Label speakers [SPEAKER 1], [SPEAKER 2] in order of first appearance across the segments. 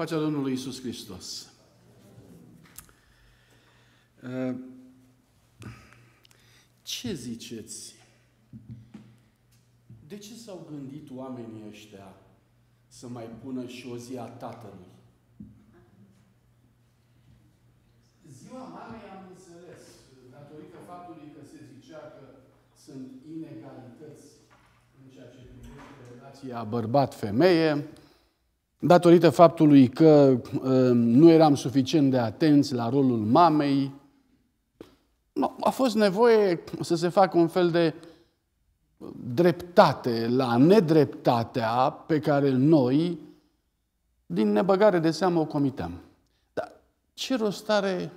[SPEAKER 1] Pacea Domnului Isus Hristos. Ce ziceți? De ce s-au gândit oamenii ăștia să mai pună și o zi a Tatălui? Ziua mamei am înțeles, datorită faptului că se zicea că sunt inegalități în ceea ce privește relația bărbat-femeie, datorită faptului că um, nu eram suficient de atenți la rolul mamei. A fost nevoie să se facă un fel de dreptate la nedreptatea pe care noi, din nebăgare de seamă, o comitam. Dar ce rost are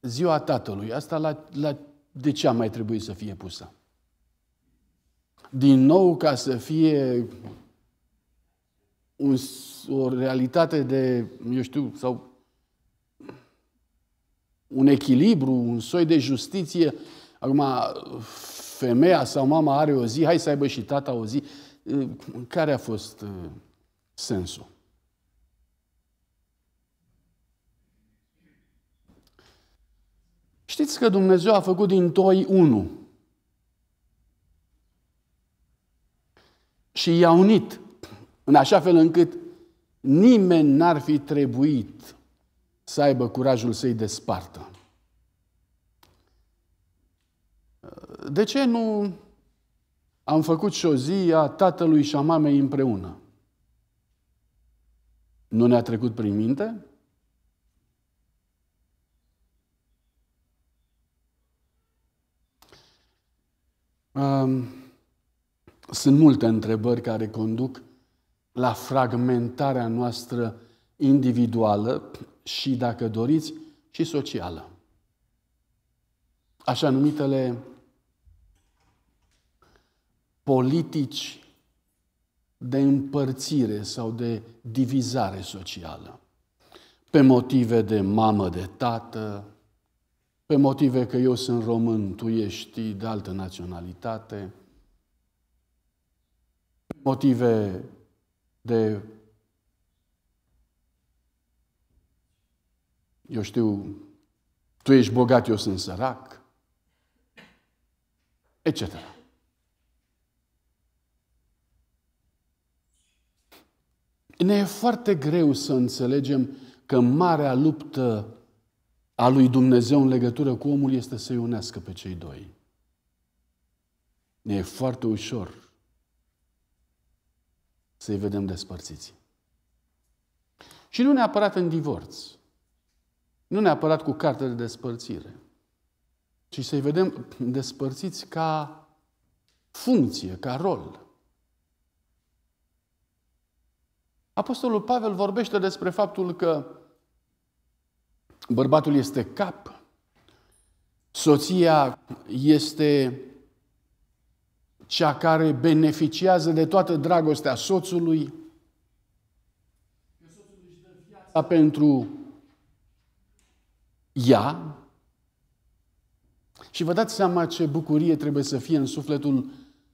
[SPEAKER 1] ziua tatălui? Asta la, la de ce a mai trebuit să fie pusă? Din nou ca să fie un, o realitate de, eu știu, sau un echilibru, un soi de justiție. Acum, femeia sau mama are o zi, hai să aibă și tata o zi. Care a fost uh, sensul? Știți că Dumnezeu a făcut din toi unul. Și i-a unit în așa fel încât nimeni n-ar fi trebuit să aibă curajul să-i despartă. De ce nu am făcut și o zi a tatălui și a mamei împreună? Nu ne-a trecut prin minte? Sunt multe întrebări care conduc la fragmentarea noastră individuală și, dacă doriți, și socială. Așa numitele politici de împărțire sau de divizare socială. Pe motive de mamă, de tată, pe motive că eu sunt român, tu ești de altă naționalitate, pe motive de, eu știu, tu ești bogat, eu sunt sărac, etc. Ne e foarte greu să înțelegem că marea luptă a lui Dumnezeu în legătură cu omul este să-i unească pe cei doi. Ne e foarte ușor să-i vedem despărțiți. Și nu neapărat în divorț, nu neapărat cu carte de despărțire, ci să-i vedem despărțiți ca funcție, ca rol. Apostolul Pavel vorbește despre faptul că bărbatul este cap, soția este cea care beneficiază de toată dragostea soțului, viața pentru ea. Și vă dați seama ce bucurie trebuie să fie în sufletul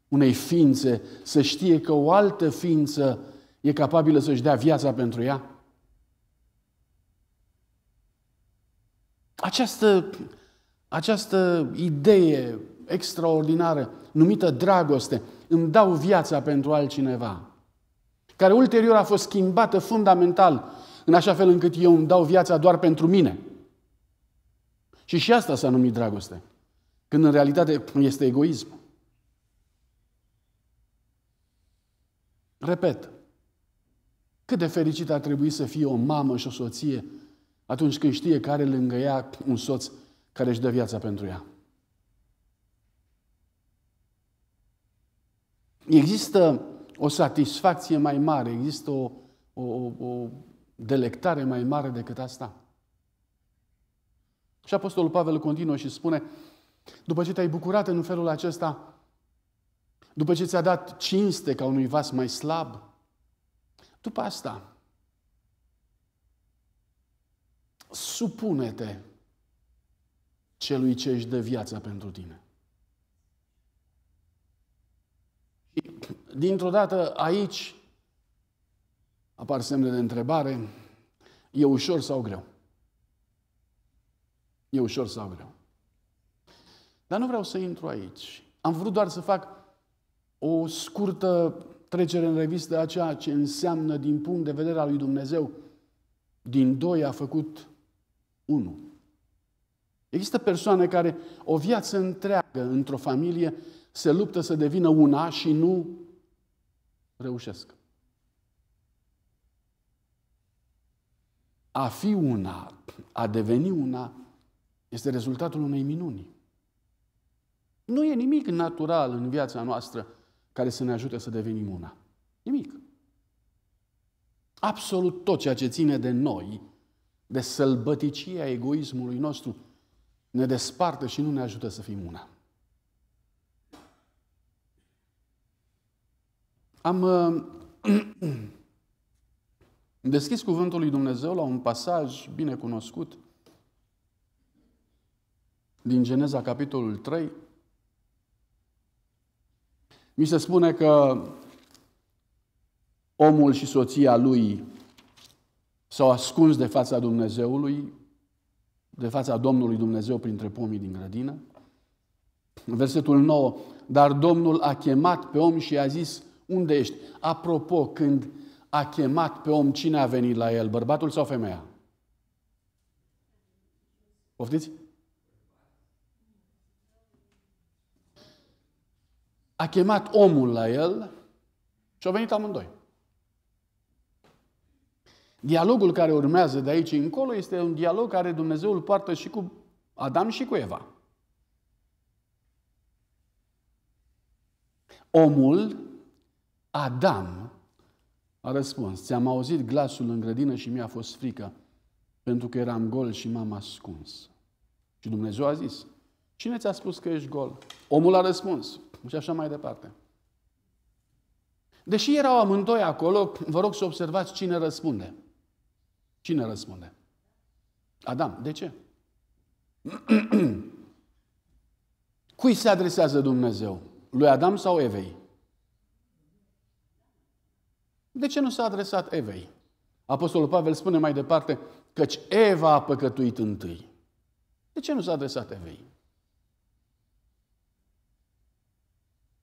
[SPEAKER 1] unei ființe, să știe că o altă ființă e capabilă să-și dea viața pentru ea. Această, această idee extraordinară numită dragoste, îmi dau viața pentru altcineva, care ulterior a fost schimbată fundamental în așa fel încât eu îmi dau viața doar pentru mine. Și și asta s-a numit dragoste, când în realitate este egoism. Repet, cât de fericită ar trebui să fie o mamă și o soție atunci când știe că are lângă ea un soț care își dă viața pentru ea. există o satisfacție mai mare, există o, o, o delectare mai mare decât asta. Și Apostolul Pavel continuă și spune, după ce te-ai bucurat în felul acesta, după ce ți-a dat cinste ca unui vas mai slab, după asta, supune-te celui ce își dă viața pentru tine. dintr-o dată aici apar semne de întrebare. E ușor sau greu? E ușor sau greu? Dar nu vreau să intru aici. Am vrut doar să fac o scurtă trecere în revistă a ceea ce înseamnă din punct de vedere al lui Dumnezeu. Din doi a făcut unul. Există persoane care o viață întreagă într-o familie se luptă să devină una și nu reușesc. A fi una, a deveni una, este rezultatul unei minuni. Nu e nimic natural în viața noastră care să ne ajute să devenim una. Nimic. Absolut tot ceea ce ține de noi, de sălbăticia egoismului nostru, ne desparte și nu ne ajută să fim una. Am deschis cuvântul lui Dumnezeu la un pasaj bine cunoscut din Geneza, capitolul 3. Mi se spune că omul și soția lui s-au ascuns de fața Dumnezeului, de fața Domnului Dumnezeu printre pomii din grădină. Versetul 9. Dar Domnul a chemat pe om și a zis, unde ești? Apropo, când a chemat pe om, cine a venit la el, bărbatul sau femeia? Poftiți? A chemat omul la el și au venit amândoi. Dialogul care urmează de aici încolo este un dialog care Dumnezeu îl poartă și cu Adam și cu Eva. Omul Adam a răspuns, ți-am auzit glasul în grădină și mi-a fost frică, pentru că eram gol și m-am ascuns. Și Dumnezeu a zis, cine ți-a spus că ești gol? Omul a răspuns și așa mai departe. Deși erau amândoi acolo, vă rog să observați cine răspunde. Cine răspunde? Adam. De ce? Cui se adresează Dumnezeu? Lui Adam sau Evei? De ce nu s-a adresat Evei? Apostolul Pavel spune mai departe, căci Eva a păcătuit întâi. De ce nu s-a adresat Evei?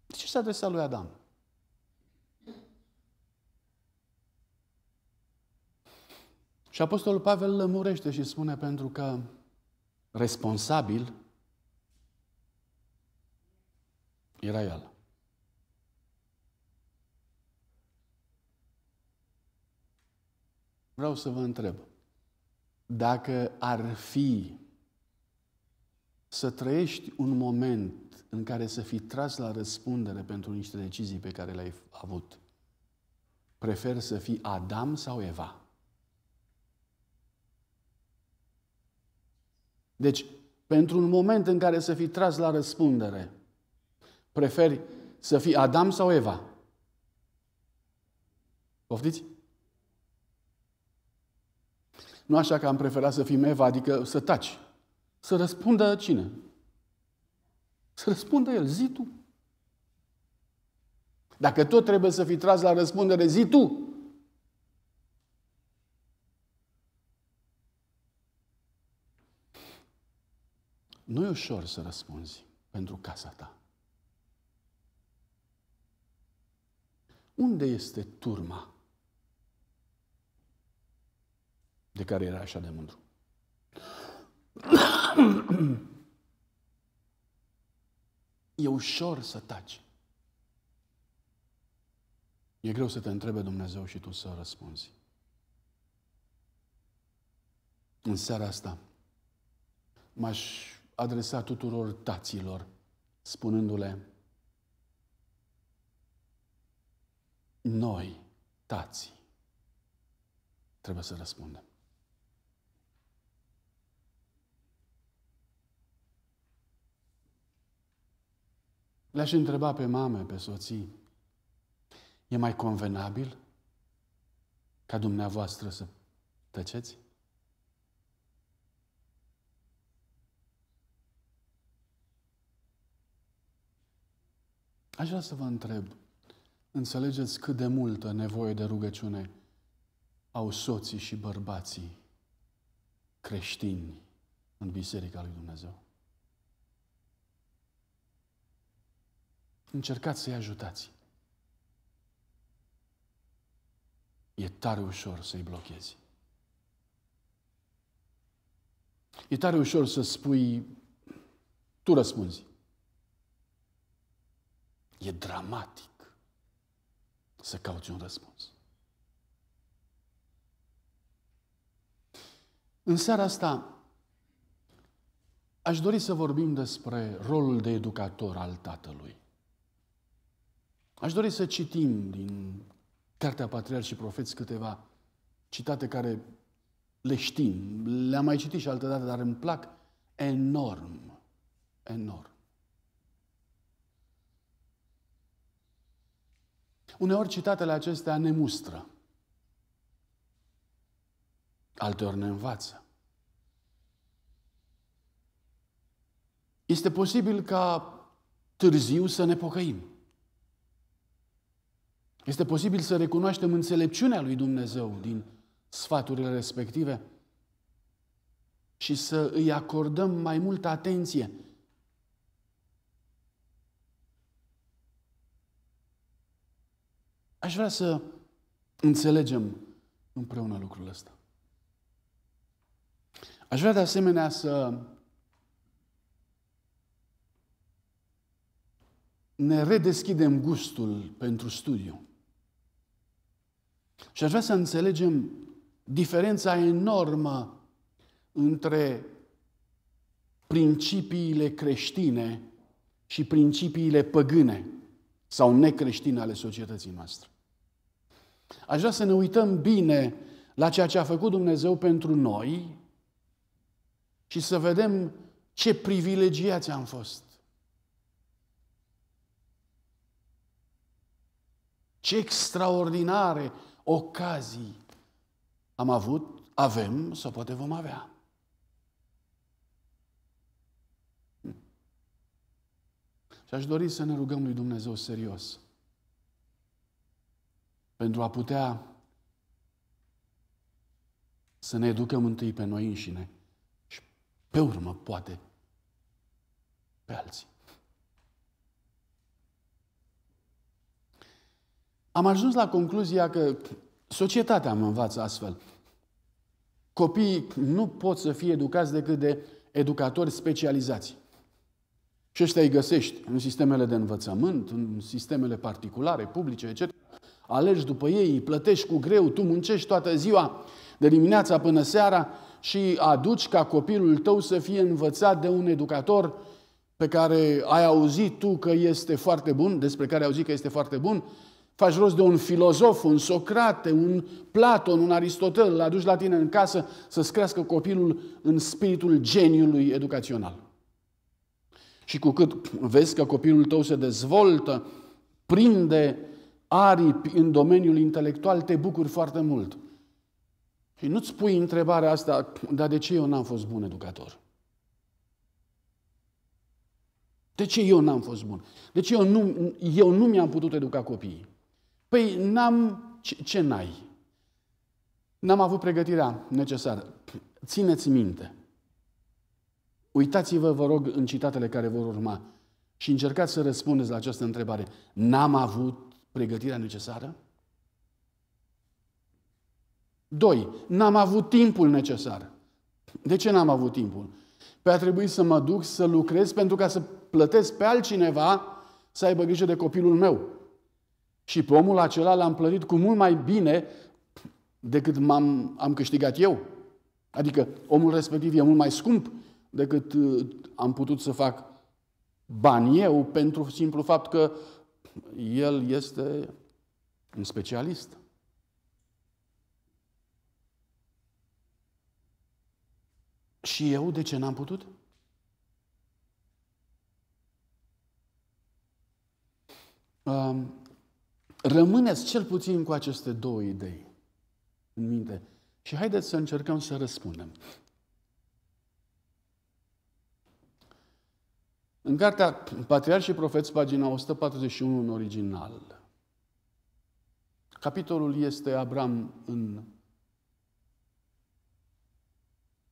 [SPEAKER 1] De ce s-a adresat lui Adam? Și Apostolul Pavel lămurește și spune pentru că responsabil era el. Vreau să vă întreb, dacă ar fi să trăiești un moment în care să fii tras la răspundere pentru niște decizii pe care le-ai avut, prefer să fii Adam sau Eva? Deci, pentru un moment în care să fii tras la răspundere, preferi să fii Adam sau Eva? Poftiți? Nu așa că am preferat să fim Eva, adică să taci. Să răspundă cine? Să răspundă el, zi tu. Dacă tot trebuie să fii tras la răspundere, zi tu. Nu e ușor să răspunzi pentru casa ta. Unde este turma de care era așa de mândru. E ușor să taci. E greu să te întrebe Dumnezeu și tu să răspunzi. În seara asta m-aș adresa tuturor taților, spunându-le, noi, tații, trebuie să răspundem. Le-aș întreba pe mame, pe soții, e mai convenabil ca dumneavoastră să tăceți? Aș vrea să vă întreb, înțelegeți cât de multă nevoie de rugăciune au soții și bărbații creștini în Biserica lui Dumnezeu? încercați să-i ajutați. E tare ușor să-i blochezi. E tare ușor să spui, tu răspunzi. E dramatic să cauți un răspuns. În seara asta aș dori să vorbim despre rolul de educator al tatălui. Aș dori să citim din Cartea Patriarhi și Profeți câteva citate care le știm. Le-am mai citit și altă dată, dar îmi plac enorm. Enorm. Uneori citatele acestea ne mustră. Alteori ne învață. Este posibil ca târziu să ne pocăim. Este posibil să recunoaștem înțelepciunea lui Dumnezeu din sfaturile respective și să îi acordăm mai multă atenție. Aș vrea să înțelegem împreună lucrul ăsta. Aș vrea de asemenea să ne redeschidem gustul pentru studiu. Și aș vrea să înțelegem diferența enormă între principiile creștine și principiile păgâne sau necreștine ale societății noastre. Aș vrea să ne uităm bine la ceea ce a făcut Dumnezeu pentru noi și să vedem ce privilegiați am fost. Ce extraordinare ocazii am avut, avem sau poate vom avea. Hmm. Și aș dori să ne rugăm lui Dumnezeu serios pentru a putea să ne educăm întâi pe noi înșine și pe urmă, poate, pe alții. am ajuns la concluzia că societatea mă învață astfel. Copiii nu pot să fie educați decât de educatori specializați. Și ăștia îi găsești în sistemele de învățământ, în sistemele particulare, publice, etc. Alegi după ei, îi plătești cu greu, tu muncești toată ziua, de dimineața până seara și aduci ca copilul tău să fie învățat de un educator pe care ai auzit tu că este foarte bun, despre care ai auzit că este foarte bun, Faci rost de un filozof, un Socrate, un Platon, un Aristotel, îl aduci la tine în casă să-ți crească copilul în spiritul geniului educațional. Și cu cât vezi că copilul tău se dezvoltă, prinde aripi în domeniul intelectual, te bucuri foarte mult. Și nu-ți pui întrebarea asta, dar de ce eu n-am fost bun educator? De ce eu n-am fost bun? De ce eu nu, eu nu mi-am putut educa copiii? Păi n-am... Ce, ce n-ai? N-am avut pregătirea necesară. Păi, țineți minte. Uitați-vă, vă rog, în citatele care vor urma și încercați să răspundeți la această întrebare. N-am avut pregătirea necesară? Doi, N-am avut timpul necesar. De ce n-am avut timpul? Păi a trebuit să mă duc să lucrez pentru ca să plătesc pe altcineva să aibă grijă de copilul meu. Și pe omul acela l-am plătit cu mult mai bine decât m-am am câștigat eu. Adică omul respectiv e mult mai scump decât uh, am putut să fac bani eu pentru simplu fapt că el este un specialist. Și eu de ce n-am putut? Um, Rămâneți cel puțin cu aceste două idei în minte și haideți să încercăm să răspundem. În cartea Patriar și Profeți, pagina 141 în original, capitolul este Abraham în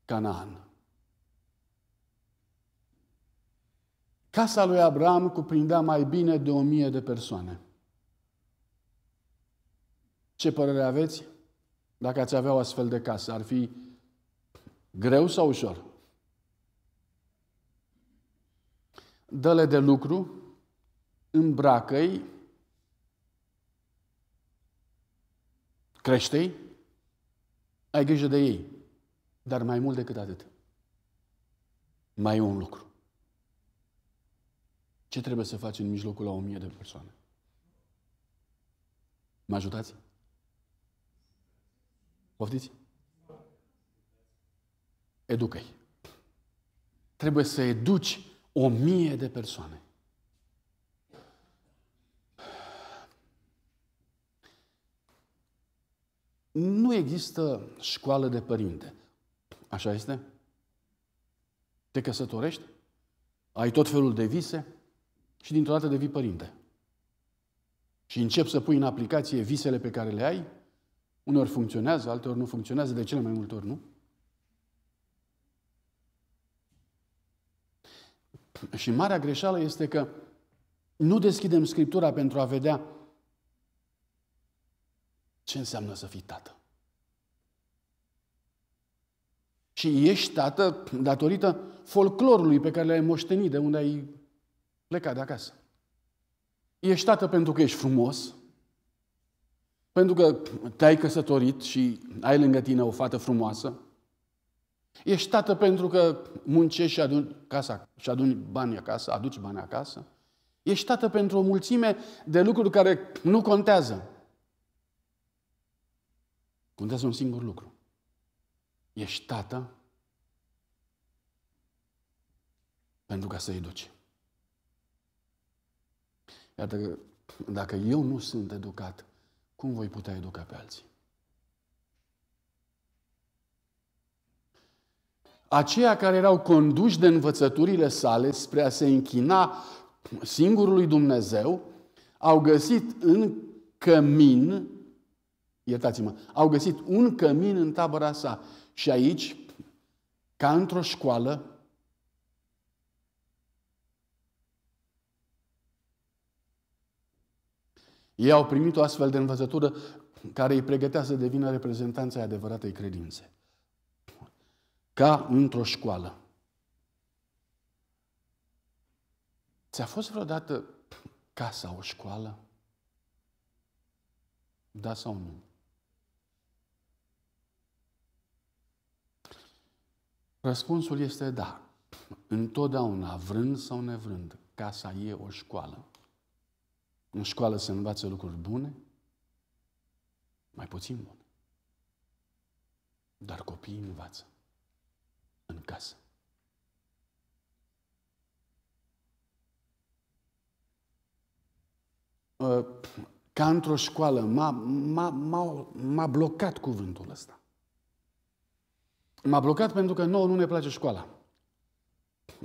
[SPEAKER 1] Canaan. Casa lui Abraham cuprindea mai bine de o mie de persoane – ce părere aveți dacă ați avea o astfel de casă? Ar fi greu sau ușor? Dă-le de lucru, îmbracă-i, crește-i, ai grijă de ei. Dar mai mult decât atât. Mai e un lucru. Ce trebuie să faci în mijlocul la o mie de persoane? Mă ajutați? Poftiți? Educă-i. Trebuie să educi o mie de persoane. Nu există școală de părinte. Așa este? Te căsătorești? Ai tot felul de vise și dintr-o dată devii părinte. Și începi să pui în aplicație visele pe care le ai unor funcționează, alteori nu funcționează, de cele mai multe ori nu. Și marea greșeală este că nu deschidem Scriptura pentru a vedea ce înseamnă să fii tată. Și ești tată datorită folclorului pe care l-ai moștenit de unde ai plecat de acasă. Ești tată pentru că ești frumos, pentru că te-ai căsătorit și ai lângă tine o fată frumoasă. Ești tată pentru că muncești și aduni, casa, și aduni bani acasă, aduci bani acasă. Ești tată pentru o mulțime de lucruri care nu contează. Contează un singur lucru. Ești tată pentru ca să educi. Iată că dacă eu nu sunt educat, cum voi putea educa pe alții? Aceia care erau conduși de învățăturile sale spre a se închina singurului Dumnezeu, au găsit în cămin, iertați-mă, au găsit un cămin în tabăra sa. Și aici, ca într-o școală, Ei au primit o astfel de învățătură care îi pregătea să devină reprezentanța adevăratei credințe. Ca într-o școală. Ți-a fost vreodată casa o școală? Da sau nu? Răspunsul este da. Întotdeauna, vrând sau nevrând, casa e o școală. În școală se învață lucruri bune, mai puțin bune. Dar copiii învață în casă. Ă, ca într-o școală, m-a, m-a, m-a, m-a blocat cuvântul ăsta. M-a blocat pentru că nouă nu ne place școala.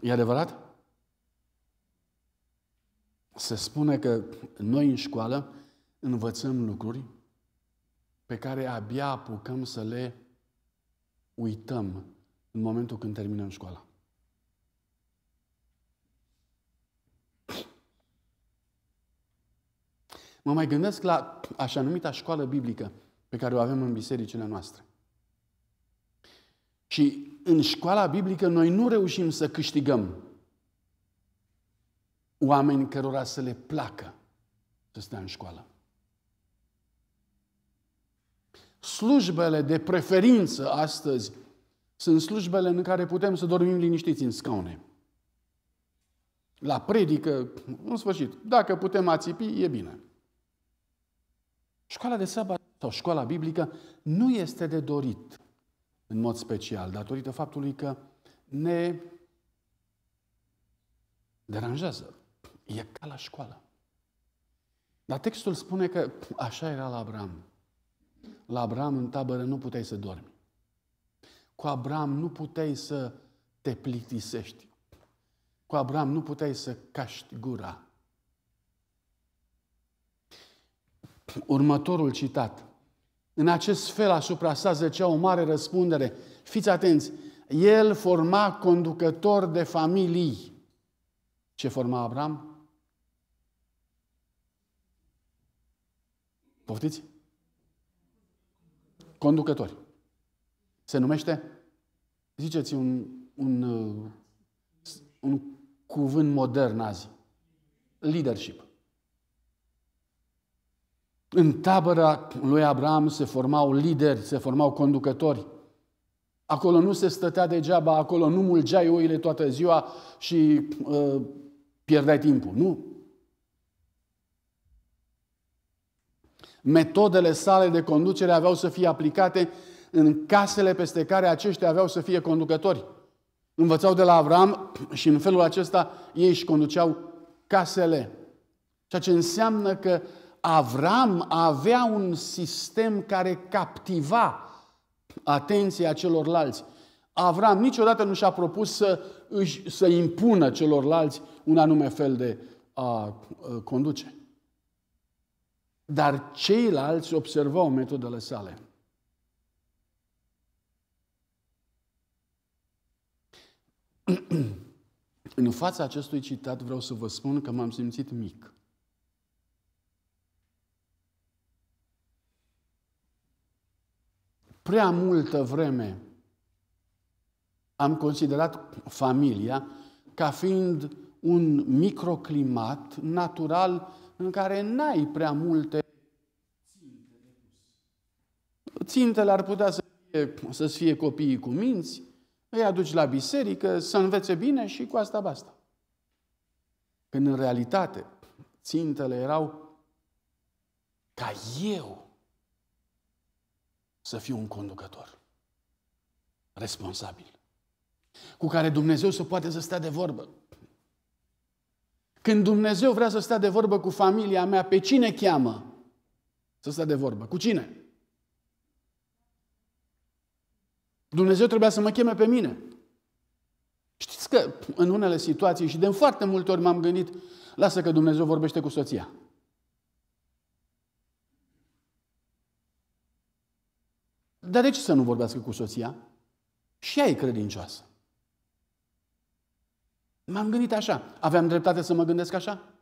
[SPEAKER 1] E adevărat? se spune că noi în școală învățăm lucruri pe care abia apucăm să le uităm în momentul când terminăm școala. Mă mai gândesc la așa numita școală biblică pe care o avem în bisericile noastre. Și în școala biblică noi nu reușim să câștigăm oameni cărora să le placă să stea în școală. Slujbele de preferință astăzi sunt slujbele în care putem să dormim liniștiți în scaune. La predică, în sfârșit, dacă putem ațipi, e bine. Școala de sabat sau școala biblică nu este de dorit în mod special, datorită faptului că ne deranjează. E ca la școală. Dar textul spune că așa era la Abraham. La Abraham în tabără nu puteai să dormi. Cu Abraham nu puteai să te plictisești. Cu Abraham nu puteai să caști gura. Următorul citat. În acest fel asupra sa zăcea o mare răspundere. Fiți atenți, el forma conducător de familii. Ce forma Abraham? Poftiți? Conducători. Se numește? Ziceți un, un, uh, un cuvânt modern azi. Leadership. În tabăra lui Abraham se formau lideri, se formau conducători. Acolo nu se stătea degeaba, acolo nu mulgeai oile toată ziua și uh, pierdeai timpul. Nu. Metodele sale de conducere aveau să fie aplicate în casele peste care aceștia aveau să fie conducători. Învățau de la Avram și în felul acesta ei își conduceau casele. Ceea ce înseamnă că Avram avea un sistem care captiva atenția celorlalți. Avram niciodată nu și-a propus să, își, să impună celorlalți un anume fel de a conduce. Dar ceilalți observau metodele sale. În fața acestui citat vreau să vă spun că m-am simțit mic. Prea multă vreme am considerat familia ca fiind un microclimat natural în care n-ai prea multe Țintele ar putea să fie, să fie copiii cu minți, îi aduci la biserică, să învețe bine și cu asta basta. Când în realitate țintele erau ca eu să fiu un conducător responsabil, cu care Dumnezeu să poate să stea de vorbă, când Dumnezeu vrea să stea de vorbă cu familia mea, pe cine cheamă să stea de vorbă? Cu cine? Dumnezeu trebuia să mă cheme pe mine. Știți că în unele situații și de foarte multe ori m-am gândit, lasă că Dumnezeu vorbește cu soția. Dar de ce să nu vorbească cu soția? Și ea e credincioasă. M-am gândit așa. Aveam dreptate să mă gândesc așa?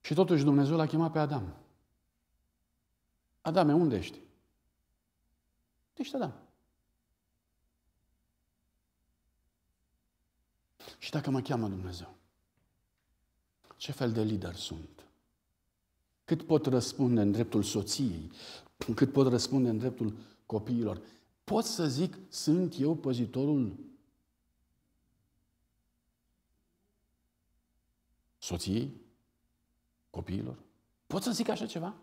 [SPEAKER 1] Și totuși Dumnezeu l-a chemat pe Adam. Adame, unde ești? Ești Adam. Și dacă mă cheamă Dumnezeu, ce fel de lider sunt? Cât pot răspunde în dreptul soției? Cât pot răspunde în dreptul copiilor? pot să zic, sunt eu păzitorul soției, copiilor? Pot să zic așa ceva?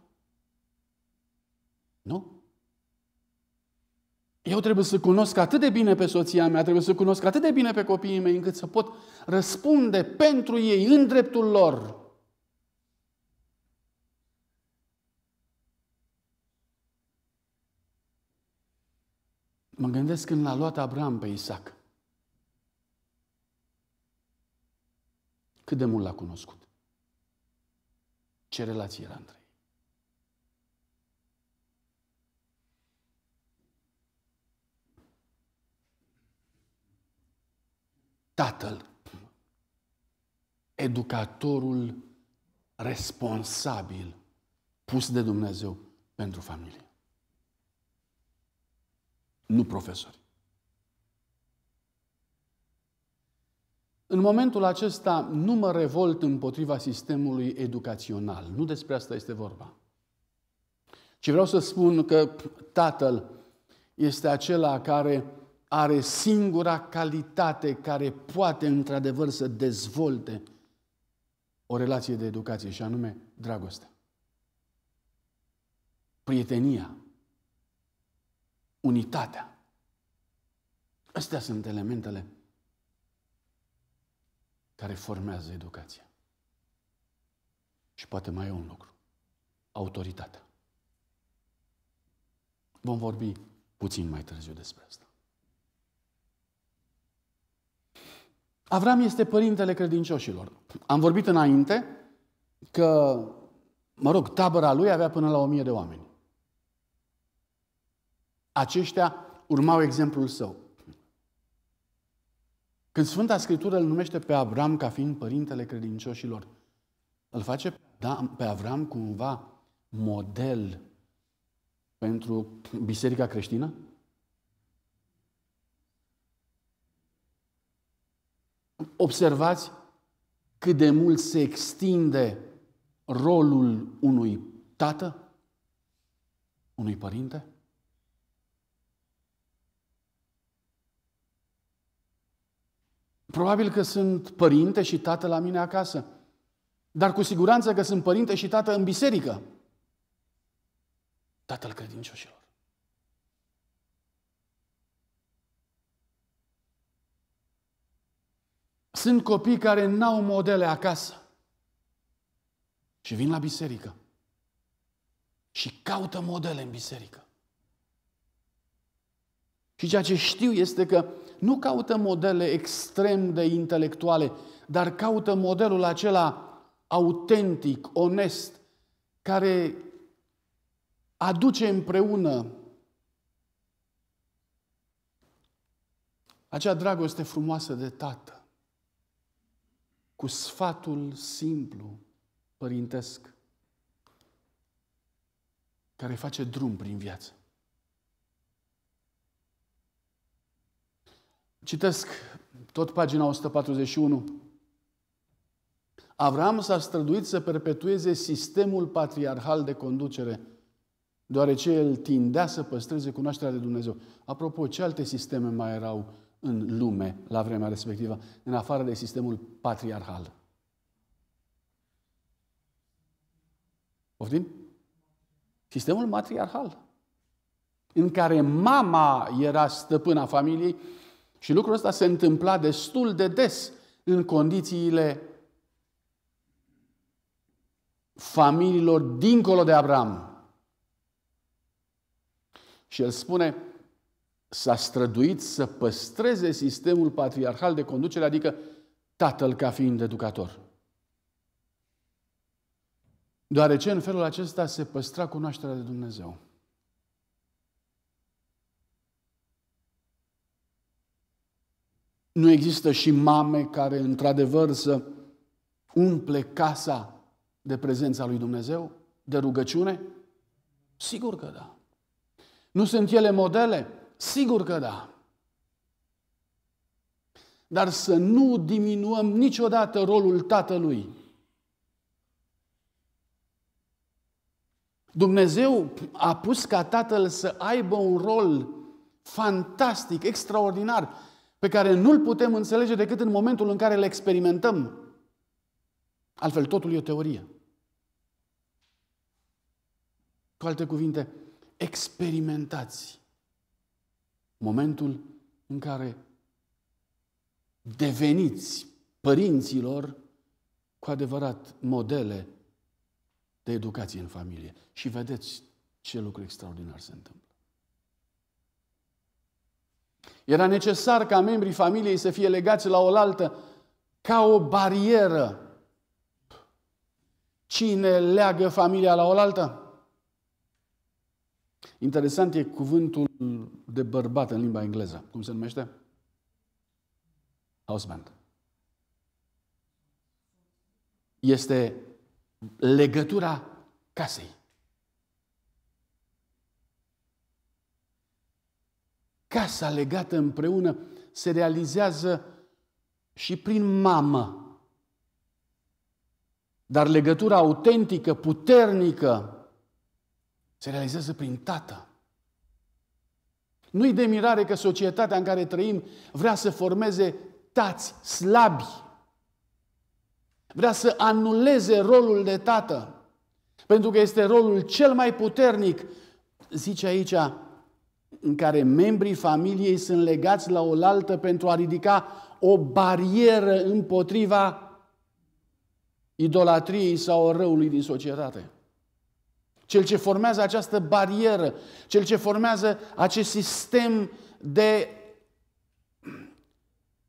[SPEAKER 1] Nu? Eu trebuie să cunosc atât de bine pe soția mea, trebuie să cunosc atât de bine pe copiii mei, încât să pot răspunde pentru ei, în dreptul lor, Mă gândesc când l-a luat Abraham pe Isaac. Cât de mult l-a cunoscut? Ce relație era între ei? Tatăl, educatorul responsabil pus de Dumnezeu pentru familie nu profesori. În momentul acesta nu mă revolt împotriva sistemului educațional. Nu despre asta este vorba. Ci vreau să spun că tatăl este acela care are singura calitate care poate într-adevăr să dezvolte o relație de educație și anume dragostea. Prietenia, unitatea. Astea sunt elementele care formează educația. Și poate mai e un lucru. Autoritatea. Vom vorbi puțin mai târziu despre asta. Avram este părintele credincioșilor. Am vorbit înainte că, mă rog, tabăra lui avea până la o mie de oameni. Aceștia urmau exemplul său. Când Sfânta Scriptură îl numește pe Avram ca fiind părintele credincioșilor, îl face pe Avram cumva model pentru biserica creștină? Observați cât de mult se extinde rolul unui tată, unui părinte? Probabil că sunt părinte și tată la mine acasă. Dar cu siguranță că sunt părinte și tată în biserică. Tatăl credincioșilor. Sunt copii care n-au modele acasă. Și vin la biserică. Și caută modele în biserică. Și ceea ce știu este că nu caută modele extrem de intelectuale, dar caută modelul acela autentic, onest, care aduce împreună acea dragoste frumoasă de tată cu sfatul simplu părintesc care face drum prin viață. Citesc tot pagina 141. Avram s-a străduit să perpetueze sistemul patriarhal de conducere, deoarece el tindea să păstreze cunoașterea de Dumnezeu. Apropo, ce alte sisteme mai erau în lume la vremea respectivă, în afară de sistemul patriarhal? Poftim? Sistemul matriarhal, în care mama era stăpâna familiei și lucrul ăsta se întâmpla destul de des în condițiile familiilor dincolo de Abraham. Și el spune, s-a străduit să păstreze sistemul patriarhal de conducere, adică tatăl ca fiind educator. Deoarece în felul acesta se păstra cunoașterea de Dumnezeu. Nu există și mame care, într-adevăr, să umple casa de prezența lui Dumnezeu, de rugăciune? Sigur că da. Nu sunt ele modele? Sigur că da. Dar să nu diminuăm niciodată rolul Tatălui. Dumnezeu a pus ca Tatăl să aibă un rol fantastic, extraordinar, pe care nu-l putem înțelege decât în momentul în care le experimentăm. Altfel, totul e o teorie. Cu alte cuvinte, experimentați momentul în care deveniți părinților cu adevărat modele de educație în familie și vedeți ce lucru extraordinar se întâmplă. Era necesar ca membrii familiei să fie legați la oaltă ca o barieră. Cine leagă familia la oaltă? Interesant e cuvântul de bărbat în limba engleză. Cum se numește? Husband. Este legătura casei. casa legată împreună se realizează și prin mamă. Dar legătura autentică, puternică, se realizează prin tată. Nu-i de mirare că societatea în care trăim vrea să formeze tați slabi. Vrea să anuleze rolul de tată. Pentru că este rolul cel mai puternic. Zice aici, în care membrii familiei sunt legați la oaltă pentru a ridica o barieră împotriva idolatriei sau răului din societate. Cel ce formează această barieră, cel ce formează acest sistem de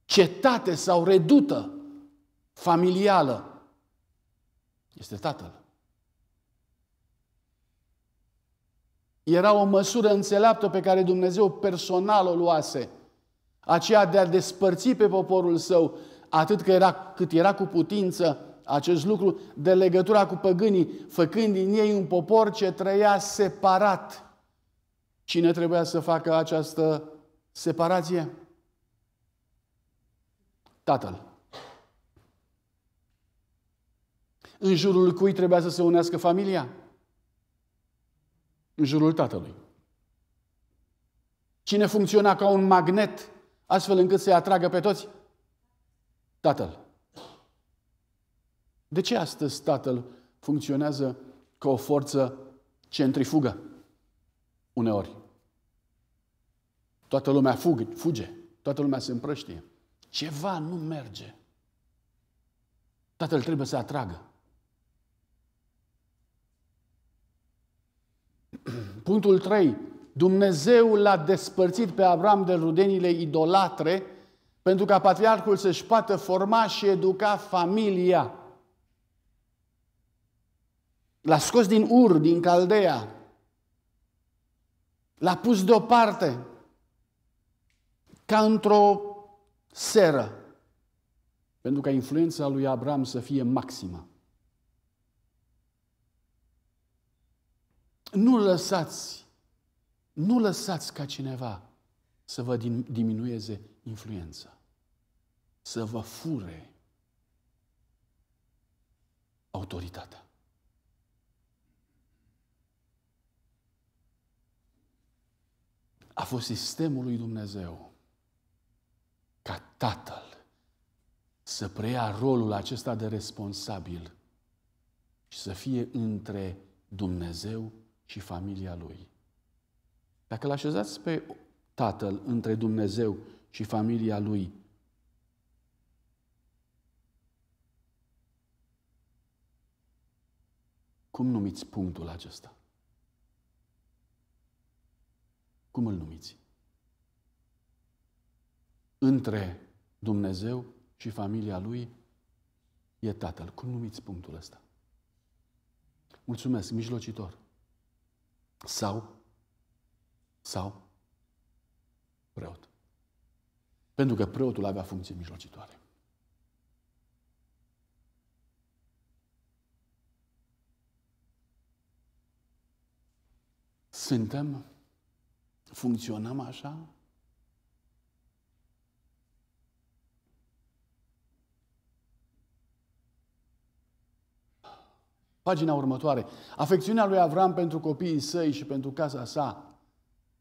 [SPEAKER 1] cetate sau redută familială, este tatăl. Era o măsură înțeleaptă pe care Dumnezeu personal o luase, aceea de a despărți pe poporul său, atât că era, cât era cu putință acest lucru, de legătura cu păgânii, făcând din ei un popor ce trăia separat. Cine trebuia să facă această separație? Tatăl. În jurul cui trebuia să se unească familia? în jurul Tatălui. Cine funcționa ca un magnet astfel încât să-i atragă pe toți? Tatăl. De ce astăzi Tatăl funcționează ca o forță centrifugă? Uneori. Toată lumea fuge, fuge, toată lumea se împrăștie. Ceva nu merge. Tatăl trebuie să atragă. Punctul 3. Dumnezeu l-a despărțit pe Avram de rudenile idolatre pentru ca patriarhul să-și poată forma și educa familia. L-a scos din Ur, din Caldea. L-a pus deoparte ca într-o seră pentru ca influența lui Abraham să fie maximă. Nu lăsați, nu lăsați ca cineva să vă diminueze influența, să vă fure autoritatea. A fost sistemul lui Dumnezeu ca tatăl să preia rolul acesta de responsabil și să fie între Dumnezeu și familia lui. Dacă l-așezați pe Tatăl între Dumnezeu și familia lui, cum numiți punctul acesta? Cum îl numiți? Între Dumnezeu și familia lui e Tatăl. Cum numiți punctul ăsta? Mulțumesc, mijlocitor sau, sau preot. Pentru că preotul avea funcție mijlocitoare. Suntem, funcționăm așa, Pagina următoare. Afecțiunea lui Avram pentru copiii săi și pentru casa sa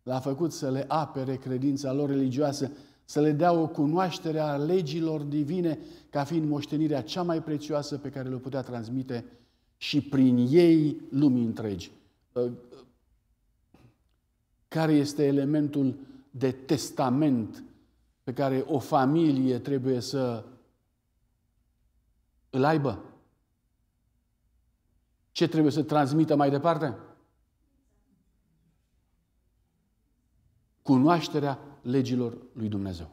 [SPEAKER 1] l-a făcut să le apere credința lor religioasă, să le dea o cunoaștere a legilor divine ca fiind moștenirea cea mai prețioasă pe care le putea transmite și prin ei lumii întregi. Ă, ă, care este elementul de testament pe care o familie trebuie să îl aibă? ce trebuie să transmită mai departe? Cunoașterea legilor lui Dumnezeu.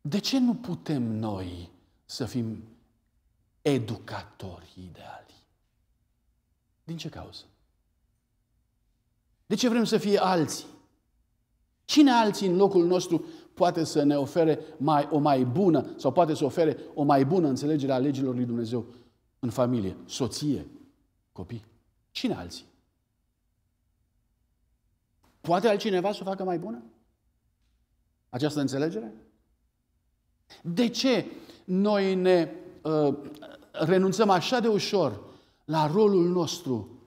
[SPEAKER 1] De ce nu putem noi să fim educatori ideali? Din ce cauză? De ce vrem să fie alții? Cine alții în locul nostru poate să ne ofere mai, o mai bună sau poate să ofere o mai bună înțelegere a legilor lui Dumnezeu în familie? Soție, copii. Cine alții? Poate altcineva să o facă mai bună? Această înțelegere? De ce noi ne uh, renunțăm așa de ușor la rolul nostru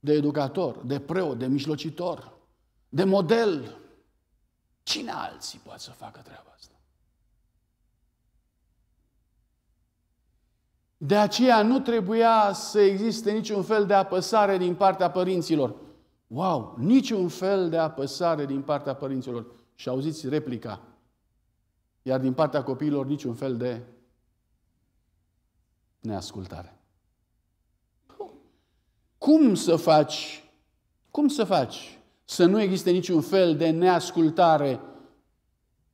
[SPEAKER 1] de educator, de preot, de mijlocitor, de model? Cine alții poate să facă treaba asta? De aceea nu trebuia să existe niciun fel de apăsare din partea părinților. Wow, niciun fel de apăsare din partea părinților. Și auziți replica. Iar din partea copiilor niciun fel de neascultare. Cum să faci? Cum să faci să nu existe niciun fel de neascultare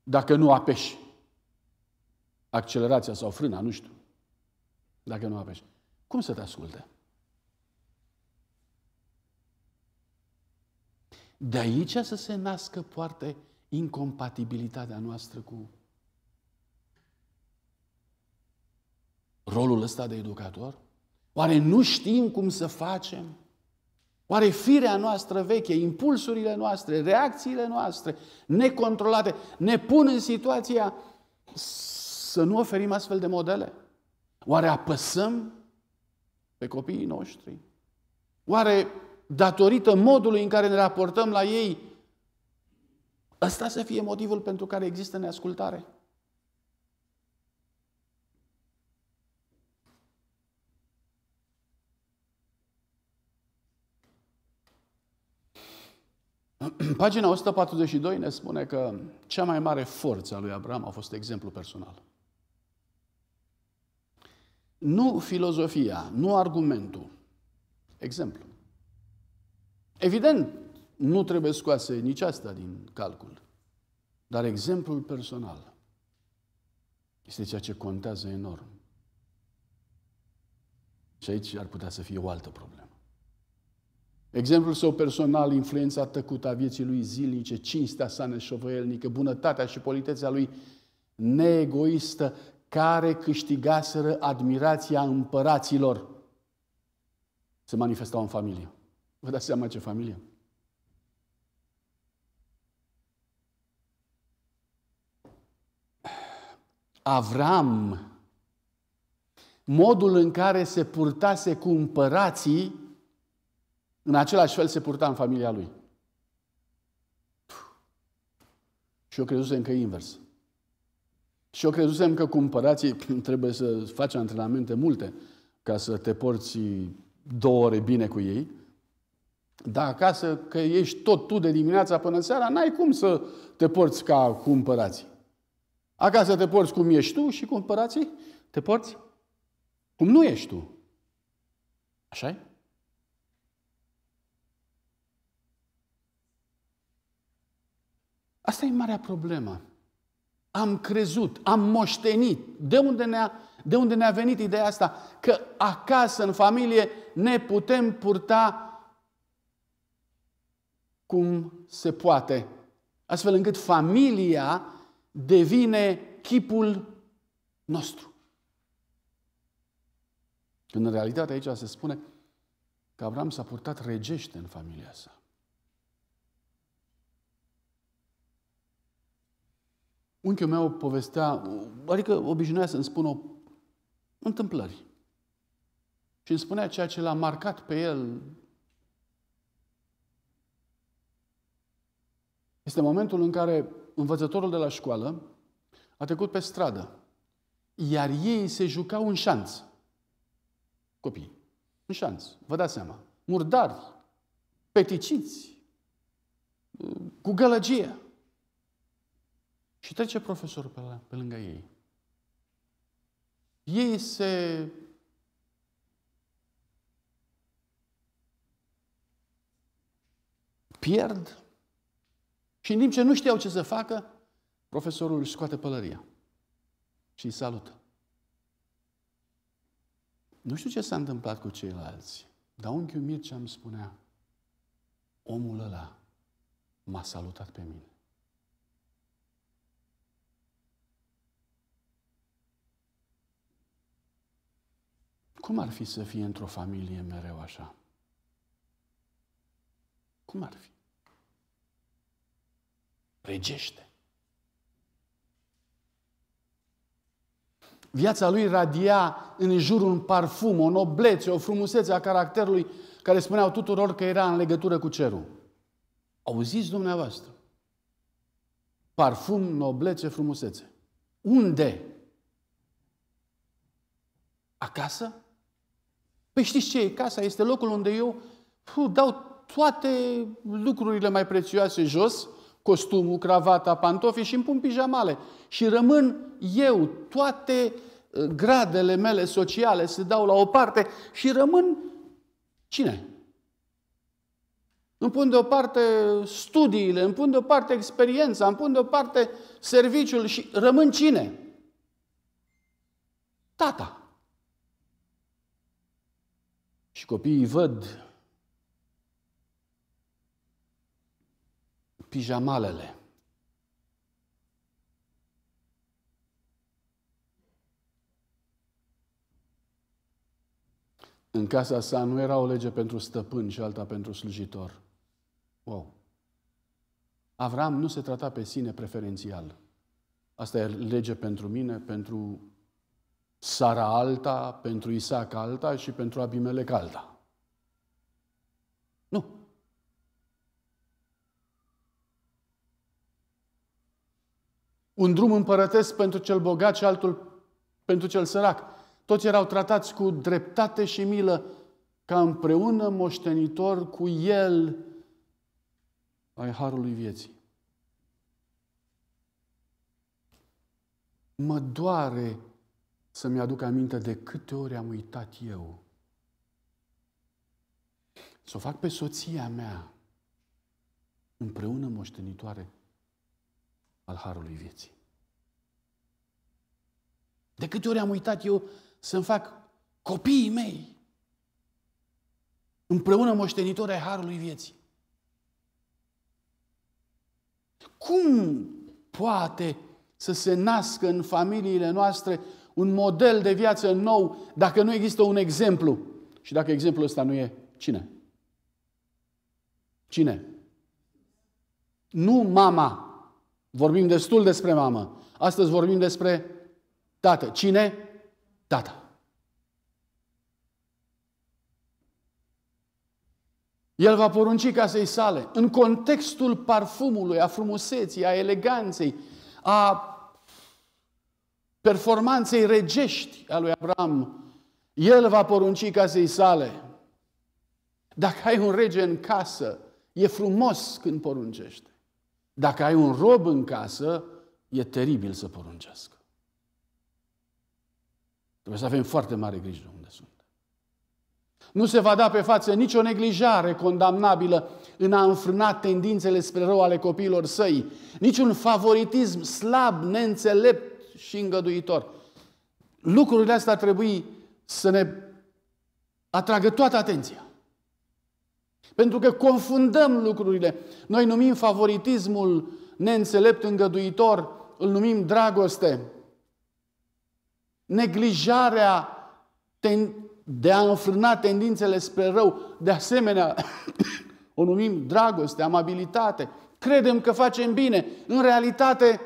[SPEAKER 1] dacă nu apeși accelerația sau frâna, nu știu dacă nu apeși. Cum să te asculte? De aici să se nască poate incompatibilitatea noastră cu rolul ăsta de educator? Oare nu știm cum să facem? Oare firea noastră veche, impulsurile noastre, reacțiile noastre necontrolate ne pun în situația să nu oferim astfel de modele? Oare apăsăm pe copiii noștri? Oare datorită modului în care ne raportăm la ei, ăsta să fie motivul pentru care există neascultare? Pagina 142 ne spune că cea mai mare forță a lui Abraham a fost exemplu personal. Nu filozofia, nu argumentul. Exemplu. Evident, nu trebuie scoase nici asta din calcul. Dar exemplul personal este ceea ce contează enorm. Și aici ar putea să fie o altă problemă. Exemplul său personal, influența tăcută a vieții lui zilnice, cinstea sa neșovăielnică, bunătatea și politețea lui neegoistă, care câștigaseră admirația împăraților, se manifestau în familie. Vă dați seama ce familie? Avram, modul în care se purtase cu împărații, în același fel se purta în familia lui. Și eu crezusem că e invers. Și eu crezusem că cu împărații trebuie să faci antrenamente multe ca să te porți două ore bine cu ei. Dar acasă, că ești tot tu de dimineața până seara, n-ai cum să te porți ca cu împărații. Acasă te porți cum ești tu și cu împărații te porți cum nu ești tu. așa -i? Asta e marea problemă am crezut, am moștenit. De unde ne-a, de unde ne-a venit ideea asta? Că acasă, în familie, ne putem purta cum se poate. Astfel încât familia devine chipul nostru. Când în realitate aici se spune că Abraham s-a purtat regește în familia sa. unchiul meu povestea, adică obișnuia să-mi spună întâmplări. Și îmi spunea ceea ce l-a marcat pe el. Este momentul în care învățătorul de la școală a trecut pe stradă, iar ei se jucau în șanț. Copii, în șanț, vă dați seama. Murdari, peticiți, cu gălăgie. Și trece profesorul pe, la, pe lângă ei. Ei se pierd și în timp ce nu știau ce să facă, profesorul își scoate pălăria și îi salută. Nu știu ce s-a întâmplat cu ceilalți, dar unchiul Mircea îmi spunea, omul ăla m-a salutat pe mine. Cum ar fi să fie într-o familie mereu așa? Cum ar fi? Regește. Viața lui radia în jur un parfum, o noblețe, o frumusețe a caracterului care spuneau tuturor că era în legătură cu cerul. Auziți dumneavoastră? Parfum, noblețe, frumusețe. Unde? Acasă? Păi știți ce e? Casa este locul unde eu pu, dau toate lucrurile mai prețioase jos, costumul, cravata, pantofii și îmi pun pijamale. Și rămân eu, toate ă, gradele mele sociale se dau la o parte și rămân cine? Îmi pun deoparte studiile, îmi pun deoparte experiența, îmi pun deoparte serviciul și rămân cine? Tata. Și copiii văd pijamalele. În casa sa nu era o lege pentru stăpân și alta pentru slujitor. Wow! Avram nu se trata pe sine preferențial. Asta e lege pentru mine, pentru Sara alta, pentru Isaac alta și pentru Abimelec alta. Nu. Un drum împărătesc pentru cel bogat și altul pentru cel sărac. Toți erau tratați cu dreptate și milă, ca împreună moștenitor cu el ai harului vieții. Mă doare să-mi aduc aminte de câte ori am uitat eu. Să o fac pe soția mea împreună moștenitoare al Harului Vieții. De câte ori am uitat eu să-mi fac copiii mei împreună moștenitori ai Harului Vieții. Cum poate să se nască în familiile noastre un model de viață nou dacă nu există un exemplu. Și dacă exemplul ăsta nu e, cine? Cine? Nu mama. Vorbim destul despre mamă. Astăzi vorbim despre tată. Cine? Tata. El va porunci ca să-i sale. În contextul parfumului, a frumuseții, a eleganței, a performanței regești a lui Abraham, el va porunci casei sale. Dacă ai un rege în casă, e frumos când poruncește. Dacă ai un rob în casă, e teribil să poruncească. Trebuie să avem foarte mare grijă unde sunt. Nu se va da pe față nicio neglijare condamnabilă în a înfrâna tendințele spre rău ale copiilor săi, niciun favoritism slab, neînțelept, și îngăduitor. Lucrurile astea ar trebui să ne atragă toată atenția. Pentru că confundăm lucrurile. Noi numim favoritismul neînțelept îngăduitor, îl numim dragoste. Neglijarea de a înfrâna tendințele spre rău, de asemenea, o numim dragoste, amabilitate. Credem că facem bine. În realitate,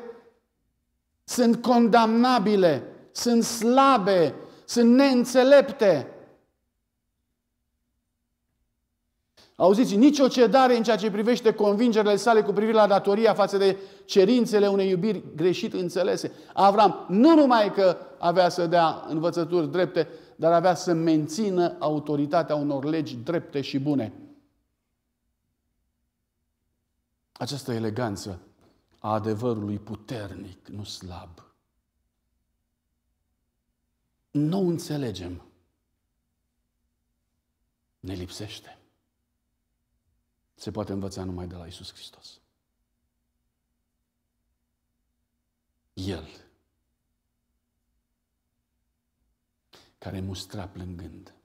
[SPEAKER 1] sunt condamnabile, sunt slabe, sunt neînțelepte. Auziți, nicio cedare în ceea ce privește convingerile sale cu privire la datoria față de cerințele unei iubiri greșit înțelese. Avram nu numai că avea să dea învățături drepte, dar avea să mențină autoritatea unor legi drepte și bune. Această eleganță a adevărului puternic, nu slab. Nu înțelegem. Ne lipsește. Se poate învăța numai de la Isus Hristos. El care mustra plângând.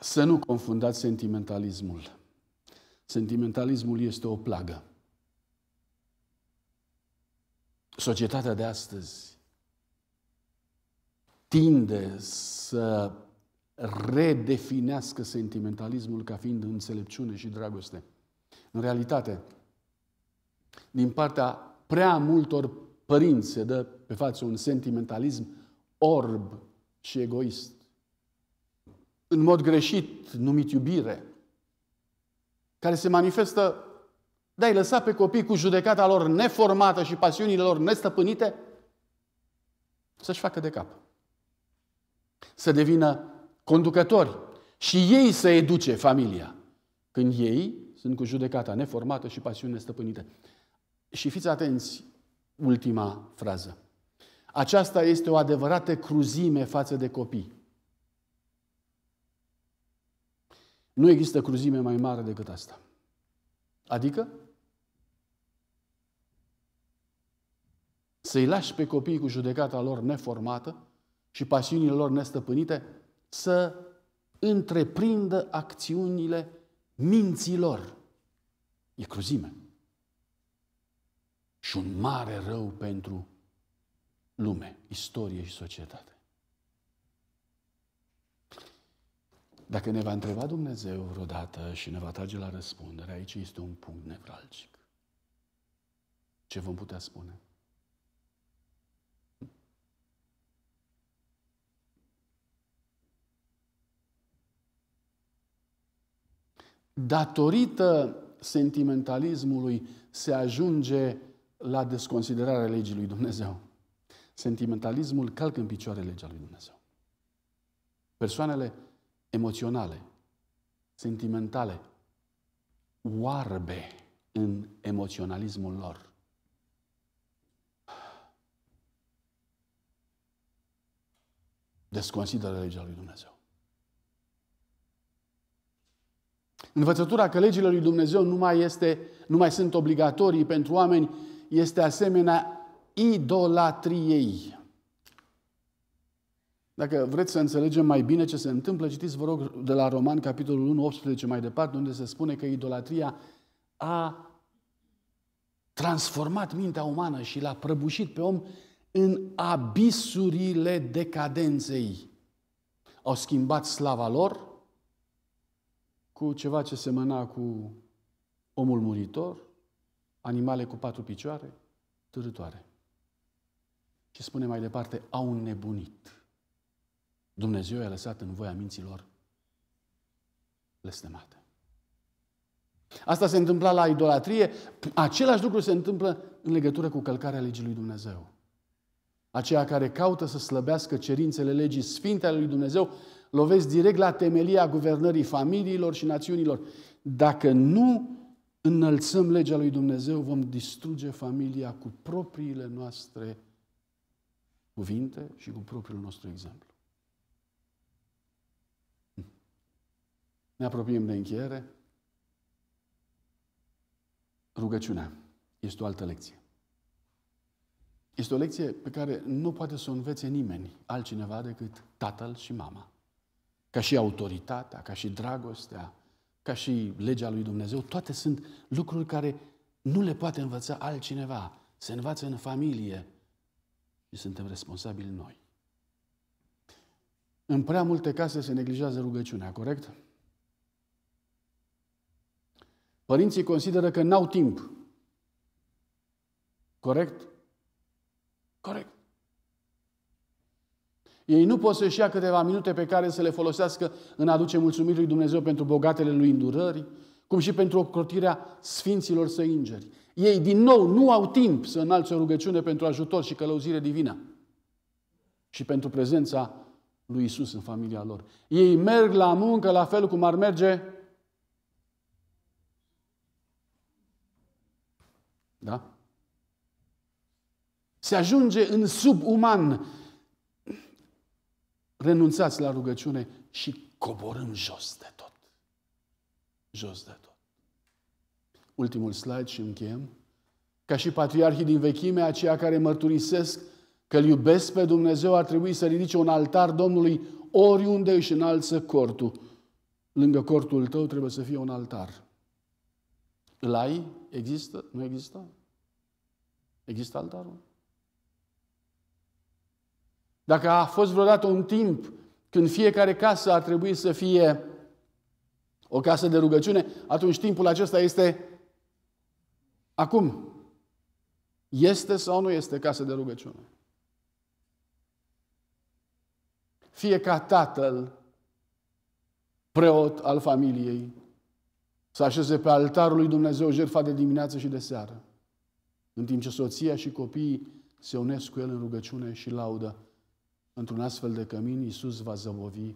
[SPEAKER 1] Să nu confundați sentimentalismul. Sentimentalismul este o plagă. Societatea de astăzi tinde să redefinească sentimentalismul ca fiind înțelepciune și dragoste. În realitate, din partea prea multor părinți se dă pe față un sentimentalism orb și egoist în mod greșit numit iubire, care se manifestă de a-i lăsa pe copii cu judecata lor neformată și pasiunile lor nestăpânite să-și facă de cap. Să devină conducători și ei să educe familia când ei sunt cu judecata neformată și pasiune nestăpânite. Și fiți atenți, ultima frază. Aceasta este o adevărată cruzime față de copii. Nu există cruzime mai mare decât asta. Adică să-i lași pe copii cu judecata lor neformată și pasiunile lor nestăpânite să întreprindă acțiunile minților. E cruzime. Și un mare rău pentru lume, istorie și societate. Dacă ne va întreba Dumnezeu vreodată și ne va trage la răspundere, aici este un punct nevralgic. Ce vom putea spune? Datorită sentimentalismului se ajunge la desconsiderarea legii lui Dumnezeu. Sentimentalismul calcă în picioare legea lui Dumnezeu. Persoanele emoționale, sentimentale, oarbe în emoționalismul lor. Desconsideră legea lui Dumnezeu. Învățătura că legile lui Dumnezeu nu mai, este, nu mai sunt obligatorii pentru oameni este asemenea idolatriei. Dacă vreți să înțelegem mai bine ce se întâmplă, citiți, vă rog, de la Roman, capitolul 1, 18 mai departe, unde se spune că idolatria a transformat mintea umană și l-a prăbușit pe om în abisurile decadenței. Au schimbat slava lor cu ceva ce semăna cu omul muritor, animale cu patru picioare, târătoare. Și spune mai departe, au nebunit. Dumnezeu i-a lăsat în voia minților blestemate. Asta se întâmpla la idolatrie, același lucru se întâmplă în legătură cu călcarea legii lui Dumnezeu. Aceia care caută să slăbească cerințele legii sfinte ale lui Dumnezeu, lovesc direct la temelia guvernării familiilor și națiunilor. Dacă nu înălțăm legea lui Dumnezeu, vom distruge familia cu propriile noastre cuvinte și cu propriul nostru exemplu. Ne apropiem de încheiere. Rugăciunea este o altă lecție. Este o lecție pe care nu poate să o învețe nimeni altcineva decât tatăl și mama. Ca și autoritatea, ca și dragostea, ca și legea lui Dumnezeu, toate sunt lucruri care nu le poate învăța altcineva. Se învață în familie și suntem responsabili noi. În prea multe case se neglijează rugăciunea, corect? Părinții consideră că n-au timp. Corect? Corect. Ei nu pot să-și ia câteva minute pe care să le folosească în a aduce mulțumiri lui Dumnezeu pentru bogatele lui îndurări, cum și pentru ocrotirea sfinților săi îngeri. Ei, din nou, nu au timp să înalți o rugăciune pentru ajutor și călăuzire divină și pentru prezența lui Isus în familia lor. Ei merg la muncă la fel cum ar merge Da? Se ajunge în subuman. Renunțați la rugăciune și coborâm jos de tot. Jos de tot. Ultimul slide și încheiem. Ca și patriarhii din vechime, aceia care mărturisesc că îl iubesc pe Dumnezeu, ar trebui să ridice un altar Domnului oriunde își înalță cortul. Lângă cortul tău trebuie să fie un altar. Îl ai? Există? Nu există? Există altarul? Dacă a fost vreodată un timp când fiecare casă ar trebui să fie o casă de rugăciune, atunci timpul acesta este acum. Este sau nu este casă de rugăciune? Fie ca tatăl preot al familiei, să așeze pe altarul lui Dumnezeu jertfa de dimineață și de seară, în timp ce soția și copiii se unesc cu el în rugăciune și laudă. Într-un astfel de cămin, Iisus va zăbovi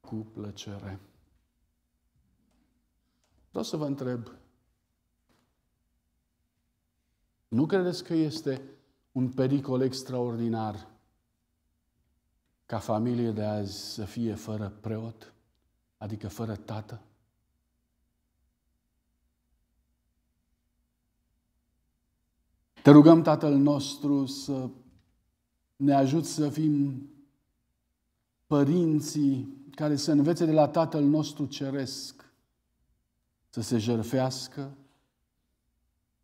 [SPEAKER 1] cu plăcere. Vreau să vă întreb, nu credeți că este un pericol extraordinar ca familie de azi să fie fără preot, adică fără tată? Te rugăm, Tatăl nostru, să ne ajut să fim părinții care să învețe de la Tatăl nostru ceresc să se jerfească,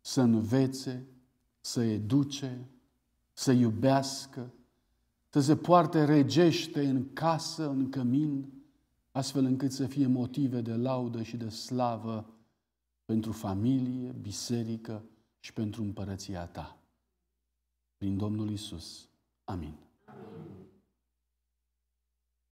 [SPEAKER 1] să învețe, să educe, să iubească, să se poarte regește în casă, în cămin, astfel încât să fie motive de laudă și de slavă pentru familie, biserică și pentru împărăția ta. Prin Domnul Isus. Amin. Amin.